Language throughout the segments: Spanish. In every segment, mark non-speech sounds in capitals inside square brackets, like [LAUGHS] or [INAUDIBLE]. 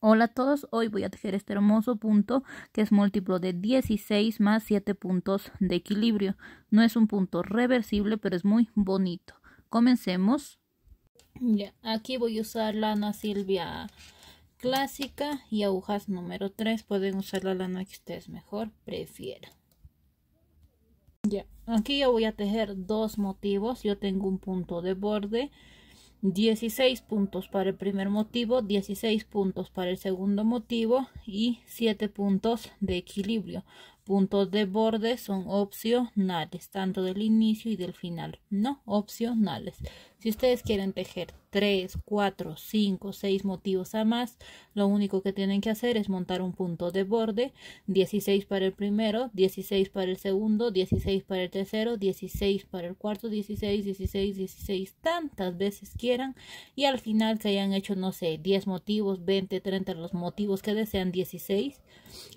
Hola a todos, hoy voy a tejer este hermoso punto que es múltiplo de 16 más 7 puntos de equilibrio. No es un punto reversible, pero es muy bonito. Comencemos. aquí voy a usar lana Silvia clásica y agujas número 3. Pueden usar la lana que ustedes mejor prefieran. Ya, aquí yo voy a tejer dos motivos. Yo tengo un punto de borde 16 puntos para el primer motivo, 16 puntos para el segundo motivo y 7 puntos de equilibrio. Puntos de borde son opcionales, tanto del inicio y del final, no opcionales. Si ustedes quieren tejer 3, 4, 5, 6 motivos a más, lo único que tienen que hacer es montar un punto de borde, 16 para el primero, 16 para el segundo, 16 para el tercero, 16 para el cuarto, 16, 16, 16, tantas veces quieran y al final que hayan hecho, no sé, 10 motivos, 20, 30, los motivos que desean, 16,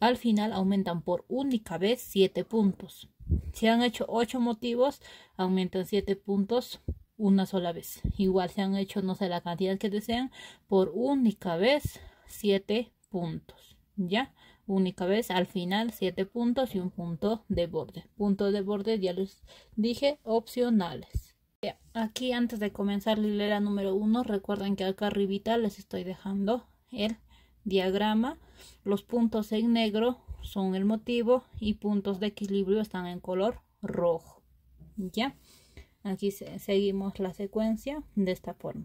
al final aumentan por única vez 7 puntos. Si han hecho 8 motivos, aumentan 7 puntos una sola vez. Igual se han hecho, no sé, la cantidad que desean por única vez siete puntos. ¿Ya? Única vez, al final siete puntos y un punto de borde. Puntos de borde, ya les dije, opcionales. Aquí antes de comenzar la hilera número 1, recuerden que acá arribita les estoy dejando el diagrama. Los puntos en negro son el motivo y puntos de equilibrio están en color rojo. ¿Ya? Aquí seguimos la secuencia de esta forma.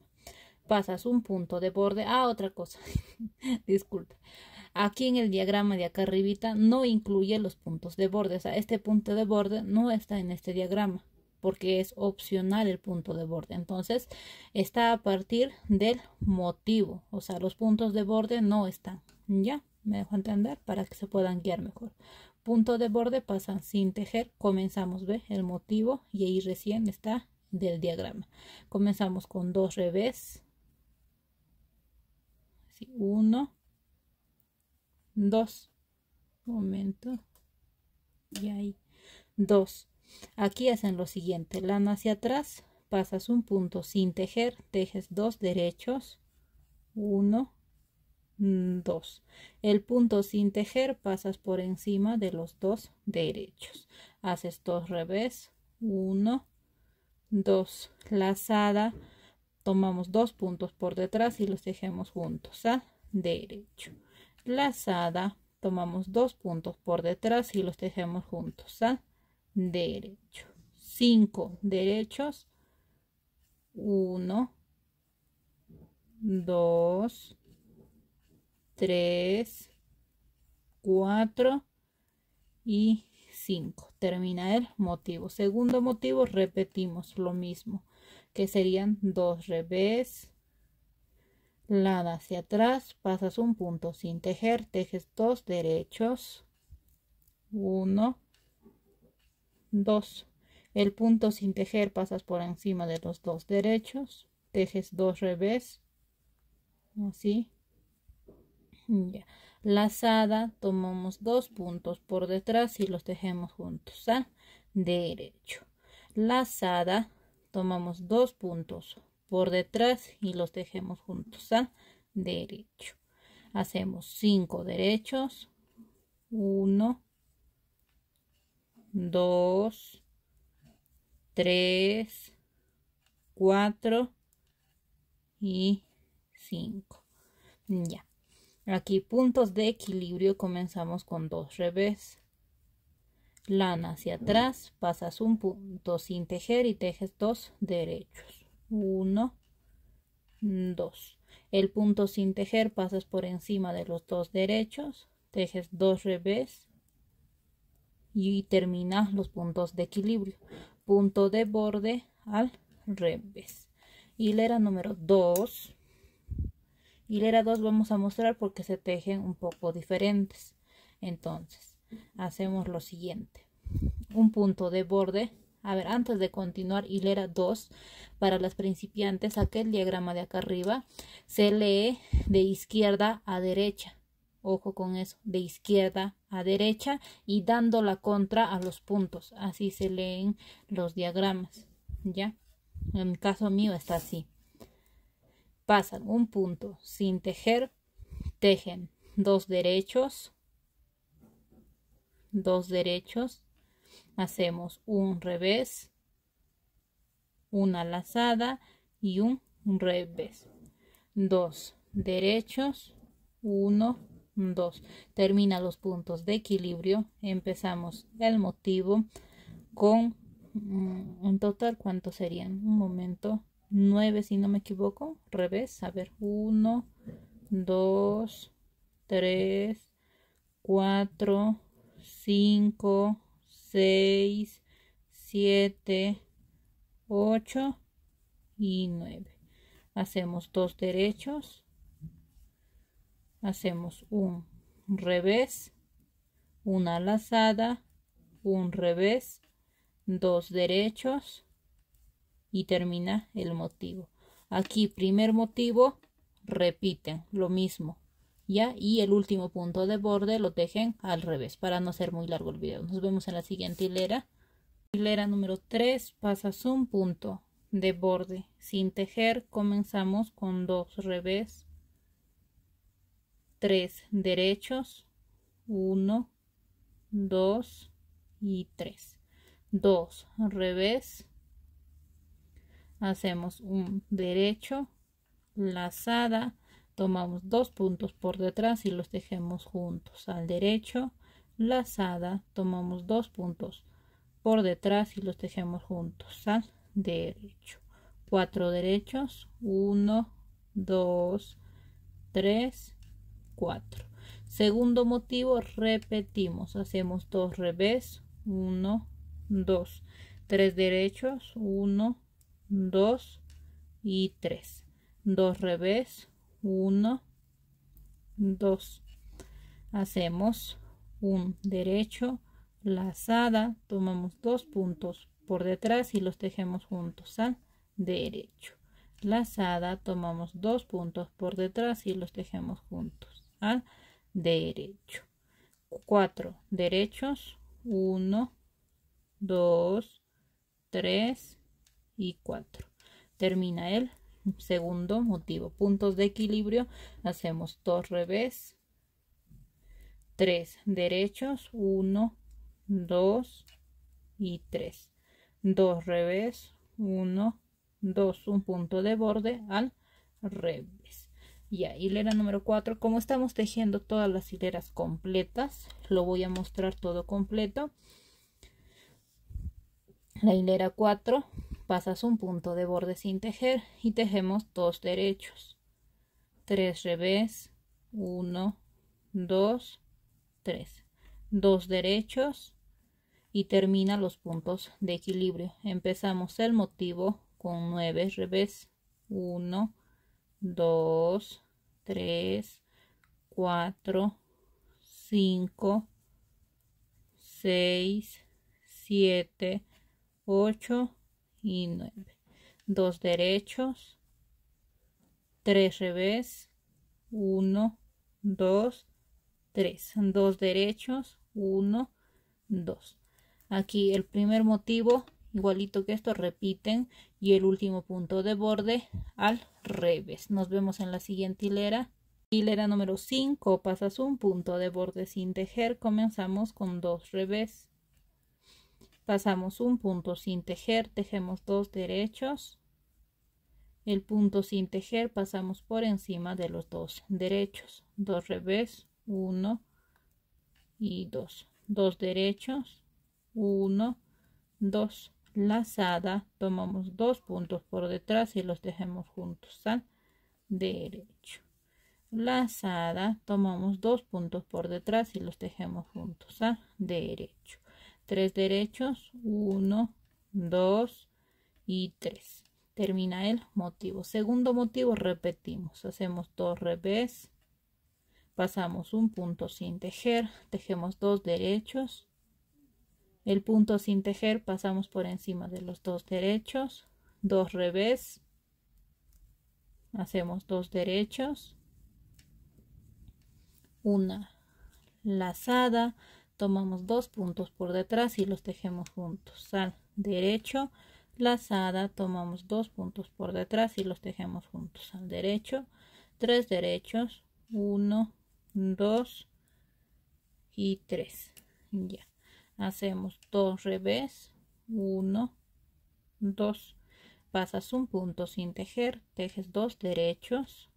Pasas un punto de borde a otra cosa. [LAUGHS] Disculpe. Aquí en el diagrama de acá arribita no incluye los puntos de borde. O sea, este punto de borde no está en este diagrama porque es opcional el punto de borde. Entonces, está a partir del motivo. O sea, los puntos de borde no están. ¿Ya? ¿Me dejo entender? Para que se puedan guiar mejor punto de borde pasan sin tejer comenzamos ve el motivo y ahí recién está del diagrama comenzamos con dos revés uno dos momento y ahí dos aquí hacen lo siguiente lana hacia atrás pasas un punto sin tejer tejes dos derechos uno 2. Mm, El punto sin tejer pasas por encima de los dos derechos. Haces dos revés. 1, 2. Lazada. Tomamos dos puntos por detrás y los tejemos juntos a ¿ah? derecho. Lazada. Tomamos dos puntos por detrás y los tejemos juntos a ¿ah? derecho. 5 derechos. 1, 2, 3, 4 y 5. Termina el motivo. Segundo motivo, repetimos lo mismo, que serían dos revés, lada hacia atrás, pasas un punto sin tejer, tejes dos derechos, 1, 2. El punto sin tejer pasas por encima de los dos derechos, tejes dos revés, así, ya. Lazada, tomamos dos puntos por detrás y los tejemos juntos a ¿ah? derecho. Lazada, tomamos dos puntos por detrás y los tejemos juntos a ¿ah? derecho. Hacemos cinco derechos. Uno, dos, tres, cuatro y cinco. Ya. Aquí puntos de equilibrio comenzamos con dos revés. Lana hacia atrás, pasas un punto sin tejer y tejes dos derechos. Uno, dos. El punto sin tejer pasas por encima de los dos derechos, tejes dos revés y terminas los puntos de equilibrio. Punto de borde al revés. Hilera número dos hilera 2 vamos a mostrar porque se tejen un poco diferentes entonces hacemos lo siguiente un punto de borde a ver antes de continuar hilera 2 para las principiantes aquel diagrama de acá arriba se lee de izquierda a derecha ojo con eso de izquierda a derecha y dando la contra a los puntos así se leen los diagramas ya en el caso mío está así pasan un punto sin tejer, tejen dos derechos, dos derechos, hacemos un revés, una lazada y un revés, dos derechos, uno, dos, termina los puntos de equilibrio, empezamos el motivo con mm, en total cuánto serían, un momento, 9, si no me equivoco. Revés, a ver, 1, 2, 3, 4, 5, 6, 7, 8 y 9. Hacemos dos derechos. Hacemos un revés, una lazada, un revés, dos derechos, y termina el motivo. Aquí, primer motivo, repiten lo mismo. ¿Ya? Y el último punto de borde lo tejen al revés para no ser muy largo el video. Nos vemos en la siguiente hilera. Hilera número 3, pasas un punto de borde. Sin tejer comenzamos con dos revés, tres derechos, 1, 2 y 3. 2 revés, hacemos un derecho lazada tomamos dos puntos por detrás y los tejemos juntos al derecho lazada tomamos dos puntos por detrás y los tejemos juntos al derecho cuatro derechos uno, dos, tres, cuatro. segundo motivo repetimos hacemos dos revés uno, dos, tres derechos uno. 2 y 3 2 revés 1 2 hacemos un derecho lazada tomamos dos puntos por detrás y los tejemos juntos al derecho lazada tomamos dos puntos por detrás y los tejemos juntos al derecho 4 derechos 1 2 3 y 4. Termina el segundo motivo. Puntos de equilibrio. Hacemos dos revés. 3 derechos. 1, 2 y 3. 2 revés. 1, 2. Un punto de borde al revés. Ya, hilera número 4. Como estamos tejiendo todas las hileras completas, lo voy a mostrar todo completo. La hilera 4 pasas un punto de borde sin tejer y tejemos dos derechos tres revés 1 2 3 dos derechos y termina los puntos de equilibrio empezamos el motivo con nueve revés 1 2 3 4 5 6 7 8 y 9. 2 derechos, 3 revés, 1, 2, 3. 2 derechos, 1, 2. Aquí el primer motivo, igualito que esto, repiten y el último punto de borde al revés. Nos vemos en la siguiente hilera. Hilera número 5, pasas un punto de borde sin tejer, comenzamos con 2 revés pasamos un punto sin tejer tejemos dos derechos el punto sin tejer pasamos por encima de los dos derechos dos revés uno y dos, dos derechos uno, dos, lazada tomamos dos puntos por detrás y los dejemos juntos al derecho lazada tomamos dos puntos por detrás y los dejemos juntos a derecho tres derechos, uno dos y tres Termina el motivo. Segundo motivo, repetimos. Hacemos dos revés, pasamos un punto sin tejer, tejemos dos derechos. El punto sin tejer pasamos por encima de los dos derechos, dos revés, hacemos dos derechos, una lazada, tomamos dos puntos por detrás y los tejemos juntos al derecho lazada tomamos dos puntos por detrás y los tejemos juntos al derecho tres derechos uno dos y tres ya hacemos dos revés uno dos pasas un punto sin tejer tejes dos derechos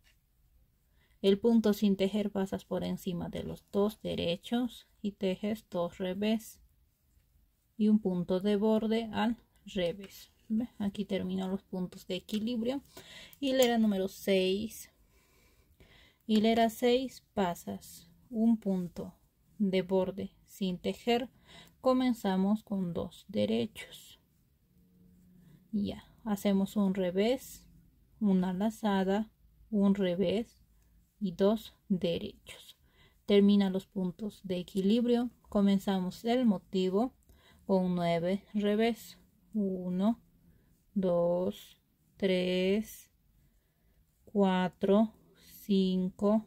el punto sin tejer pasas por encima de los dos derechos y tejes dos revés y un punto de borde al revés. Aquí termino los puntos de equilibrio. Hilera número 6. Hilera 6 pasas un punto de borde sin tejer. Comenzamos con dos derechos. Ya, hacemos un revés, una lazada, un revés, y dos derechos. Termina los puntos de equilibrio. Comenzamos el motivo con 9 revés. 1, 2, 3, 4, 5,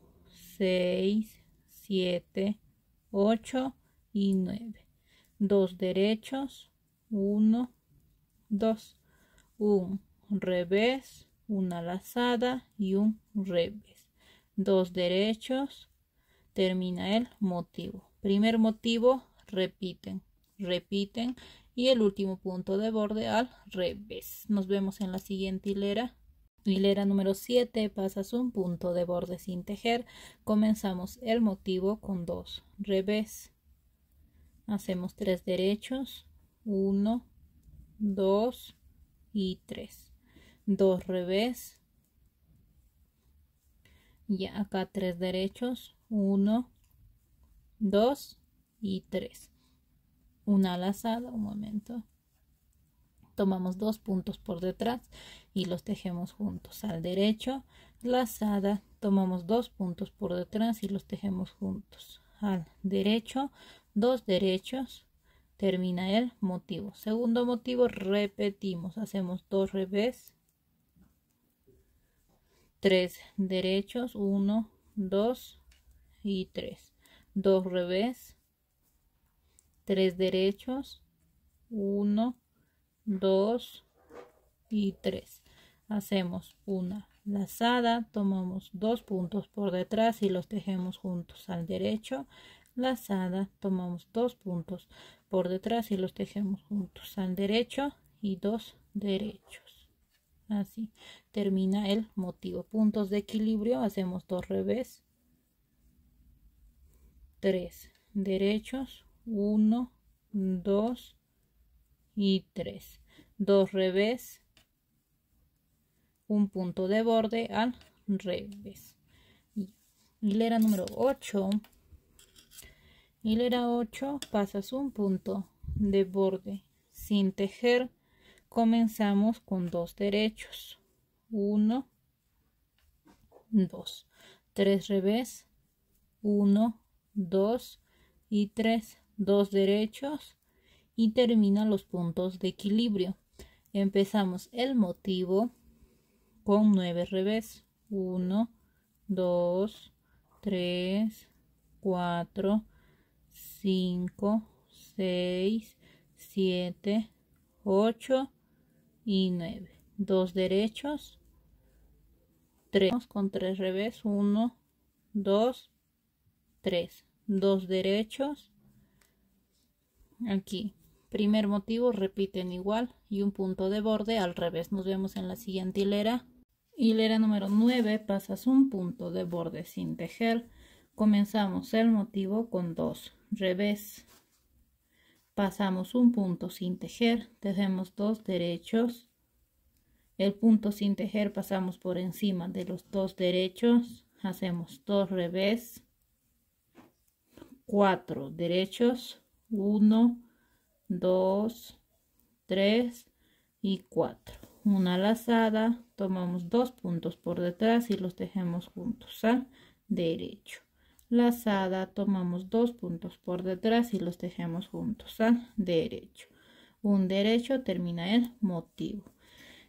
6, 7, 8 y 9. Dos derechos, 1, 2, un revés, una lazada y un revés dos derechos, termina el motivo. Primer motivo, repiten, repiten y el último punto de borde al revés. Nos vemos en la siguiente hilera. Hilera número 7, pasas un punto de borde sin tejer. Comenzamos el motivo con dos revés. Hacemos tres derechos, uno dos y tres dos revés, y acá tres derechos uno dos y tres una lazada un momento tomamos dos puntos por detrás y los tejemos juntos al derecho lazada tomamos dos puntos por detrás y los tejemos juntos al derecho dos derechos termina el motivo segundo motivo repetimos hacemos dos revés 3 derechos 1 2 y 3 2 revés 3 derechos 1 2 y 3 hacemos una lazada tomamos dos puntos por detrás y los tejemos juntos al derecho lazada tomamos dos puntos por detrás y los tejemos juntos al derecho y dos derechos Así termina el motivo. Puntos de equilibrio, hacemos dos revés. tres Derechos, 1, 2 y tres Dos revés, un punto de borde al revés. Hilera número 8. Hilera 8 pasas un punto de borde sin tejer comenzamos con dos derechos. 1, 2. 3 revés. 1, 2 y 3. Dos derechos y terminan los puntos de equilibrio. Empezamos el motivo con nueve revés. 1, 2, 3, 4, 5, 6, 7, 8 y 9 2 derechos 3 con 3 revés 1 2 3 2 derechos aquí primer motivo repiten igual y un punto de borde al revés nos vemos en la siguiente hilera hilera número 9 pasas un punto de borde sin tejer comenzamos el motivo con 2 revés pasamos un punto sin tejer, tejemos dos derechos, el punto sin tejer pasamos por encima de los dos derechos, hacemos dos revés, cuatro derechos, uno, dos, tres y cuatro. Una lazada, tomamos dos puntos por detrás y los tejemos juntos al ¿ah? derecho lazada tomamos dos puntos por detrás y los tejemos juntos al ¿ah? derecho. Un derecho termina el motivo.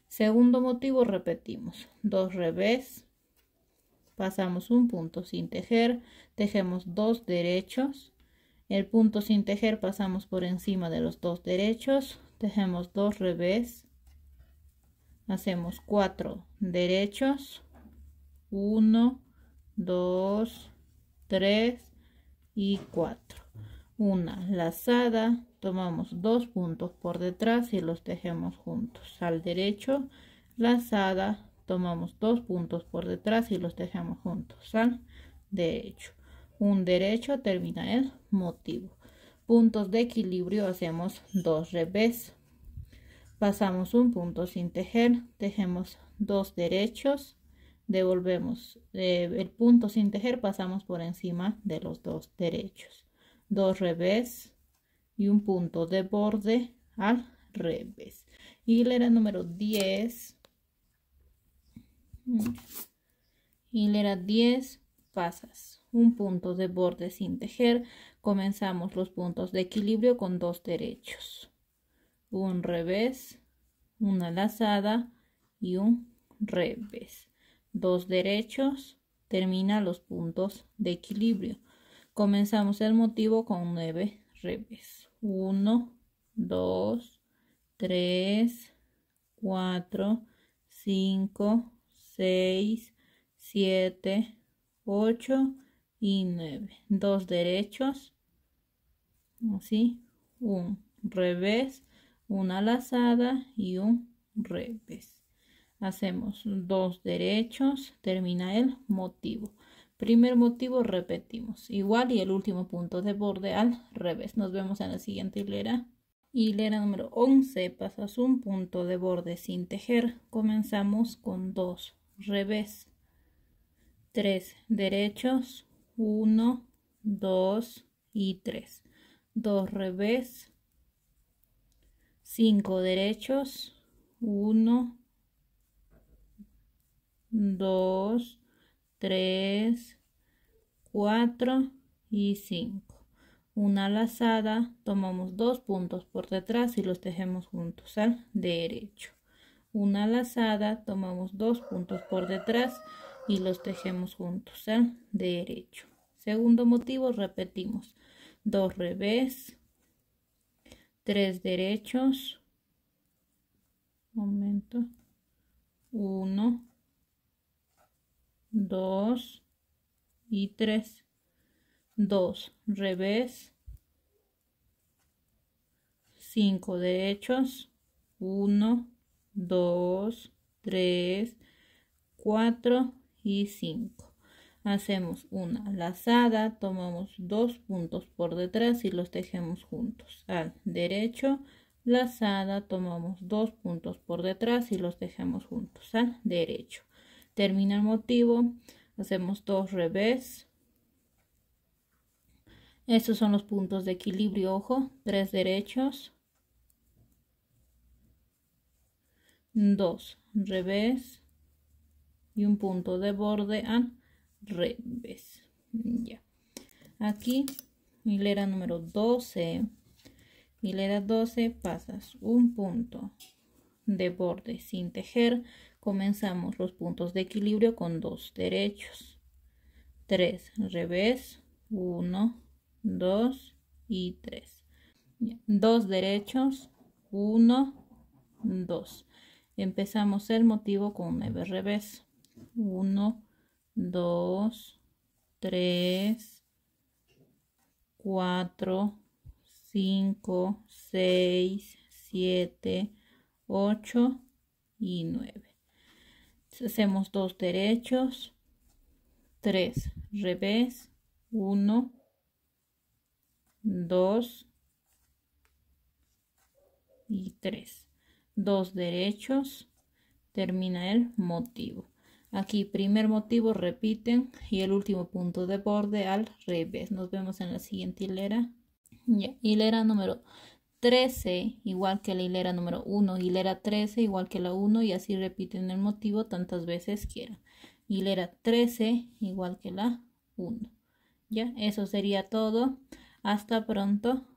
Segundo motivo repetimos. Dos revés. Pasamos un punto sin tejer. Tejemos dos derechos. El punto sin tejer pasamos por encima de los dos derechos. Tejemos dos revés. Hacemos cuatro derechos. Uno, dos, 3 y 4 una lazada tomamos dos puntos por detrás y los tejemos juntos al derecho lazada tomamos dos puntos por detrás y los tejemos juntos al derecho un derecho termina el motivo puntos de equilibrio hacemos dos revés pasamos un punto sin tejer tejemos dos derechos devolvemos eh, el punto sin tejer pasamos por encima de los dos derechos dos revés y un punto de borde al revés hilera número 10 hilera 10 pasas un punto de borde sin tejer comenzamos los puntos de equilibrio con dos derechos un revés una lazada y un revés dos derechos, termina los puntos de equilibrio. Comenzamos el motivo con 9 revés. 1, 2, 3, 4, 5, 6, 7, 8 y 9. Dos derechos, así, un revés, una lazada y un revés hacemos dos derechos, termina el motivo. Primer motivo repetimos igual y el último punto de borde al revés. Nos vemos en la siguiente hilera. Hilera número 11, pasas un punto de borde sin tejer. Comenzamos con dos revés, tres derechos, uno dos y tres dos revés, cinco derechos, uno 2, 3, 4 y 5. Una lazada, tomamos dos puntos por detrás y los tejemos juntos al derecho. Una lazada, tomamos dos puntos por detrás y los tejemos juntos al derecho. Segundo motivo, repetimos. Dos revés, tres derechos, momento, uno, 2 y 3 2 revés 5 derechos 1 2 3 4 y 5 hacemos una lazada tomamos dos puntos por detrás y los tejemos juntos al derecho lazada tomamos dos puntos por detrás y los tejemos juntos al derecho termina el motivo, hacemos dos revés. Estos son los puntos de equilibrio, ojo, tres derechos, dos revés y un punto de borde al revés. Ya. Aquí, hilera número 12, hilera 12, pasas un punto, de borde sin tejer, comenzamos los puntos de equilibrio con dos derechos. 3, revés, 1, 2 y 3. Dos derechos, 1, 2. Empezamos el motivo con 9 revés. 1, 2, 3, 4, 5, 6, 7, 8 y 9 hacemos dos derechos 3 revés 1 2 y 3 2 derechos termina el motivo aquí primer motivo repiten y el último punto de borde al revés nos vemos en la siguiente hilera ya, hilera número 13 igual que la hilera número 1, hilera 13 igual que la 1 y así repiten el motivo tantas veces quieran. Hilera 13 igual que la 1. Ya, eso sería todo. Hasta pronto.